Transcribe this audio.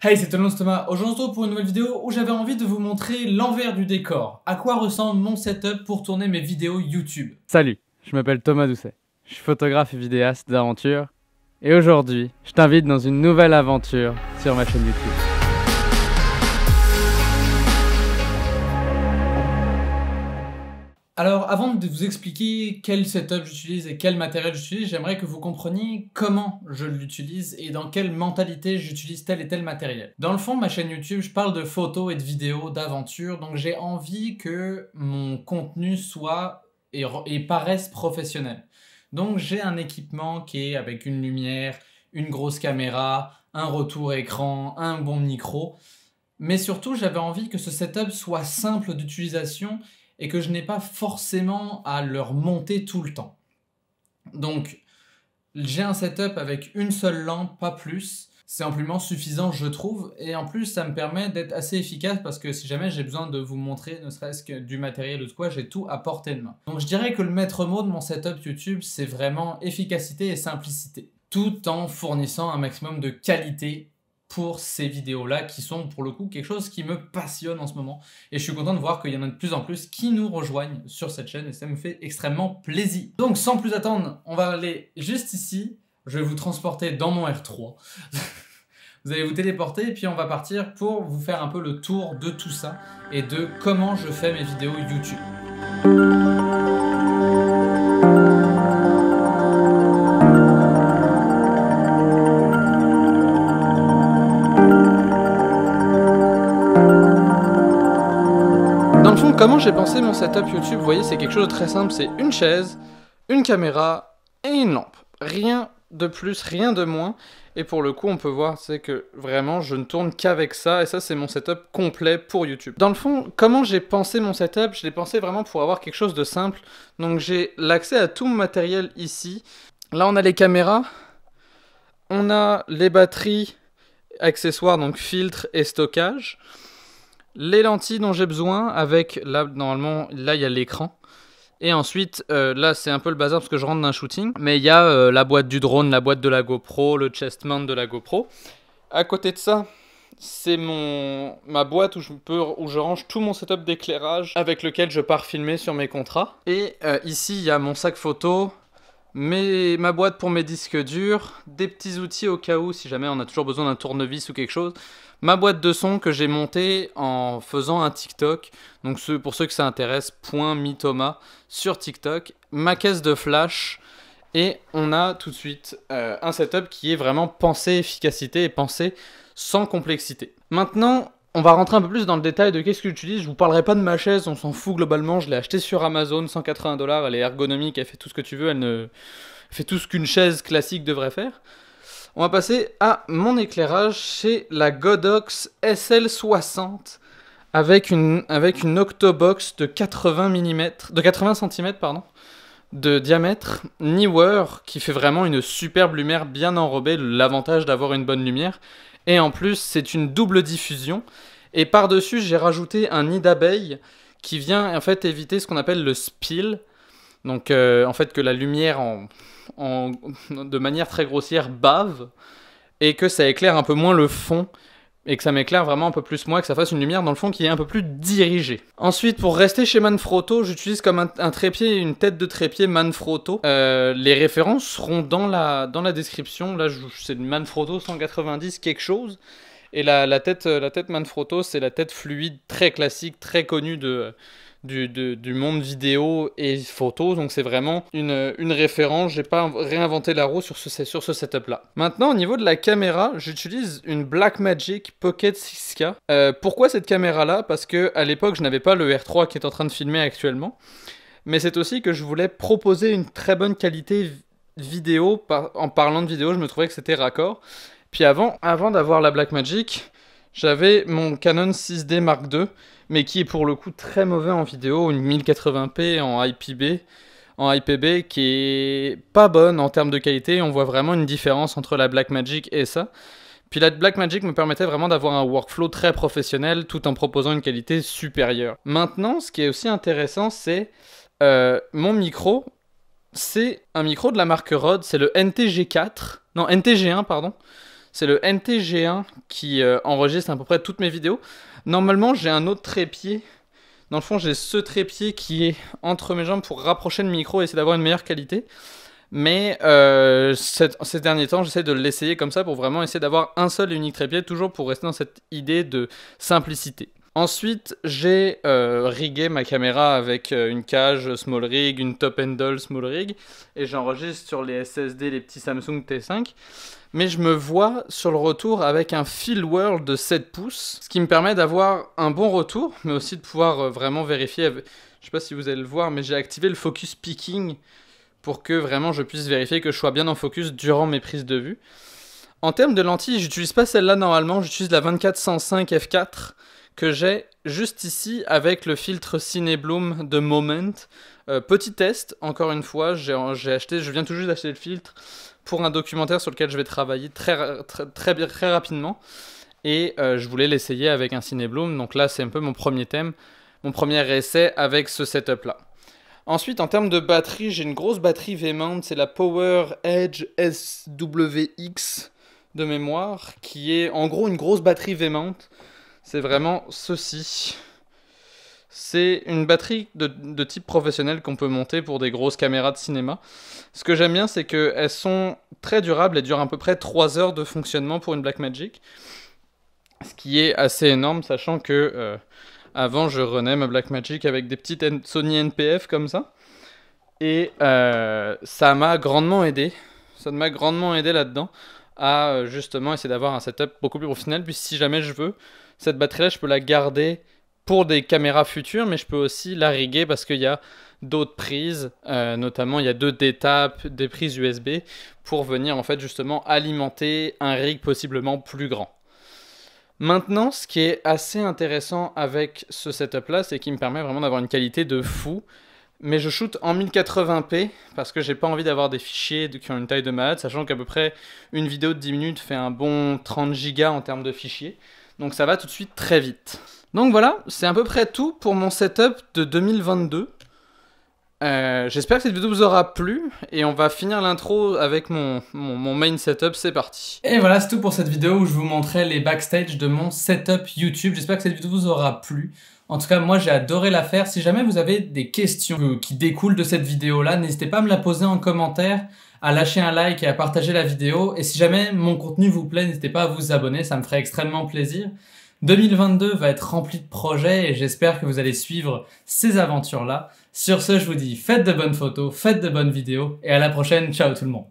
Hey, c'est Thomas Thomas. Aujourd'hui, on se retrouve pour une nouvelle vidéo où j'avais envie de vous montrer l'envers du décor. À quoi ressemble mon setup pour tourner mes vidéos YouTube. Salut, je m'appelle Thomas Doucet. Je suis photographe et vidéaste d'aventure. Et aujourd'hui, je t'invite dans une nouvelle aventure sur ma chaîne YouTube. Alors, avant de vous expliquer quel setup j'utilise et quel matériel j'utilise, j'aimerais que vous compreniez comment je l'utilise et dans quelle mentalité j'utilise tel et tel matériel. Dans le fond, ma chaîne YouTube, je parle de photos et de vidéos, d'aventures, donc j'ai envie que mon contenu soit et, et paraisse professionnel. Donc j'ai un équipement qui est avec une lumière, une grosse caméra, un retour écran, un bon micro. Mais surtout, j'avais envie que ce setup soit simple d'utilisation et que je n'ai pas forcément à leur monter tout le temps. Donc, j'ai un setup avec une seule lampe, pas plus. C'est amplement suffisant, je trouve. Et en plus, ça me permet d'être assez efficace parce que si jamais j'ai besoin de vous montrer, ne serait-ce que du matériel ou de quoi, j'ai tout à portée de main. Donc, je dirais que le maître mot de mon setup YouTube, c'est vraiment efficacité et simplicité, tout en fournissant un maximum de qualité pour ces vidéos-là qui sont pour le coup quelque chose qui me passionne en ce moment. Et je suis content de voir qu'il y en a de plus en plus qui nous rejoignent sur cette chaîne et ça me fait extrêmement plaisir. Donc sans plus attendre, on va aller juste ici. Je vais vous transporter dans mon R3. vous allez vous téléporter et puis on va partir pour vous faire un peu le tour de tout ça et de comment je fais mes vidéos YouTube. fond, comment j'ai pensé mon setup YouTube Vous voyez, c'est quelque chose de très simple, c'est une chaise, une caméra et une lampe. Rien de plus, rien de moins. Et pour le coup, on peut voir, c'est que vraiment, je ne tourne qu'avec ça. Et ça, c'est mon setup complet pour YouTube. Dans le fond, comment j'ai pensé mon setup Je l'ai pensé vraiment pour avoir quelque chose de simple. Donc j'ai l'accès à tout mon matériel ici. Là, on a les caméras. On a les batteries, accessoires, donc filtres et stockage les lentilles dont j'ai besoin avec, là, normalement, là, il y a l'écran. Et ensuite, euh, là, c'est un peu le bazar parce que je rentre d'un shooting, mais il y a euh, la boîte du drone, la boîte de la GoPro, le chest mount de la GoPro. À côté de ça, c'est mon ma boîte où je peux où je range tout mon setup d'éclairage avec lequel je pars filmer sur mes contrats. Et euh, ici, il y a mon sac photo, ma boîte pour mes disques durs, des petits outils au cas où, si jamais on a toujours besoin d'un tournevis ou quelque chose. Ma boîte de son que j'ai montée en faisant un TikTok. Donc pour ceux que ça intéresse, point Thomas sur TikTok. Ma caisse de flash. Et on a tout de suite euh, un setup qui est vraiment pensé efficacité et pensé sans complexité. Maintenant, on va rentrer un peu plus dans le détail de qu'est-ce que j'utilise. Je vous parlerai pas de ma chaise, on s'en fout globalement. Je l'ai achetée sur Amazon, 180 dollars. Elle est ergonomique, elle fait tout ce que tu veux, elle ne fait tout ce qu'une chaise classique devrait faire. On va passer à mon éclairage chez la Godox SL60 avec une, avec une Octobox de 80 mm, de 80 cm pardon de diamètre, ni qui fait vraiment une superbe lumière bien enrobée, l'avantage d'avoir une bonne lumière. Et en plus, c'est une double diffusion. Et par-dessus, j'ai rajouté un nid d'abeille qui vient en fait éviter ce qu'on appelle le spill. Donc euh, en fait que la lumière en, en, de manière très grossière bave et que ça éclaire un peu moins le fond et que ça m'éclaire vraiment un peu plus moi, que ça fasse une lumière dans le fond qui est un peu plus dirigée. Ensuite, pour rester chez Manfrotto, j'utilise comme un, trépied, une tête de trépied Manfrotto. Euh, les références seront dans la, dans la description. Là, c'est Manfrotto 190 quelque chose. Et la, la tête, euh, la tête Manfrotto, c'est la tête fluide très classique, très connue de du, monde vidéo et photo. Donc c'est vraiment une, une référence. J'ai pas réinventé la roue sur ce, sur ce setup-là. Maintenant, au niveau de la caméra, j'utilise une Blackmagic Pocket 6K. Euh, pourquoi cette caméra-là Parce que à l'époque, je n'avais pas le R3 qui est en train de filmer actuellement. Mais c'est aussi que je voulais proposer une très bonne qualité vidéo. en parlant de vidéo, je me trouvais que c'était raccord. Puis avant, avant d'avoir la Blackmagic, j'avais mon Canon 6D Mark II mais qui est pour le coup très mauvais en vidéo, une 1080p en IPB, en IPB qui est pas bonne en termes de qualité. On voit vraiment une différence entre la Blackmagic et ça. Puis la Blackmagic me permettait vraiment d'avoir un workflow très professionnel tout en proposant une qualité supérieure. Maintenant, ce qui est aussi intéressant, c'est euh, mon micro. C'est un micro de la marque Rode, c'est le NTG4, non NTG1 pardon. C'est le NTG1 qui euh, enregistre à peu près toutes mes vidéos. Normalement, j'ai un autre trépied. Dans le fond, j'ai ce trépied qui est entre mes jambes pour rapprocher le micro et essayer d'avoir une meilleure qualité. Mais euh, ces derniers temps, j'essaie de l'essayer comme ça pour vraiment essayer d'avoir un seul et unique trépied, toujours pour rester dans cette idée de simplicité. Ensuite, j'ai euh, rigué ma caméra avec euh, une cage small rig, une top handle small rig, et j'enregistre sur les SSD les petits Samsung T5. Mais je me vois sur le retour avec un fill world de 7 pouces, ce qui me permet d'avoir un bon retour, mais aussi de pouvoir euh, vraiment vérifier. Je Je sais pas si vous allez le voir, mais j'ai activé le focus picking pour que vraiment je puisse vérifier que je sois bien en focus durant mes prises de vue. En termes de lentilles, j'utilise pas celle-là normalement, j'utilise la 2405 f4 que j'ai juste ici avec le filtre Cinebloom de Moment. Euh, petit test, encore une fois, j'ai acheté, je viens tout juste d'acheter le filtre pour un documentaire sur lequel je vais travailler très, très, très, rapidement. Et euh, je voulais l'essayer avec un Cinebloom, donc là c'est un peu mon premier thème, mon premier essai avec ce setup là. Ensuite, en termes de batterie, j'ai une grosse batterie v c'est la Power Edge SWX de mémoire, qui est en gros une grosse batterie v c'est vraiment ceci. C'est une batterie de, type professionnel qu'on peut monter pour des grosses caméras de cinéma. Ce que j'aime bien, c'est qu'elles sont très durables, elles durent à peu près 3 heures de fonctionnement pour une Blackmagic. Ce qui est assez énorme, sachant que euh, avant je renais ma Blackmagic avec des petites Sony NPF comme ça. Et euh, ça m'a grandement aidé. Ça m'a grandement aidé là-dedans à euh, justement essayer d'avoir un setup beaucoup plus professionnel. Puis si jamais je veux, cette batterie-là, je peux la garder pour des caméras futures, mais je peux aussi la riguer parce qu'il y a d'autres prises, euh, notamment il y a deux détapes, des prises USB pour venir en fait justement alimenter un rig possiblement plus grand. Maintenant, ce qui est assez intéressant avec ce setup là, c'est qu'il me permet vraiment d'avoir une qualité de fou mais je shoot en 1080p parce que j'ai pas envie d'avoir des fichiers qui ont une taille de malade, sachant qu'à peu près une vidéo de 10 minutes fait un bon 30 gigas en termes de fichiers. Donc ça va tout de suite très vite. Donc voilà, c'est à peu près tout pour mon setup de 2022. Euh, j'espère que cette vidéo vous aura plu et on va finir l'intro avec mon, mon, main setup, c'est parti. Et voilà, c'est tout pour cette vidéo où je vous montrais les backstage de mon setup YouTube. J'espère que cette vidéo vous aura plu. En tout cas, moi j'ai adoré la faire. Si jamais vous avez des questions euh, qui découlent de cette vidéo-là, n'hésitez pas à me la poser en commentaire, à lâcher un like et à partager la vidéo. Et si jamais mon contenu vous plaît, n'hésitez pas à vous abonner, ça me ferait extrêmement plaisir. 2022 va être rempli de projets et j'espère que vous allez suivre ces aventures-là. Sur ce, je vous dis faites de bonnes photos, faites de bonnes vidéos et à la prochaine. Ciao tout le monde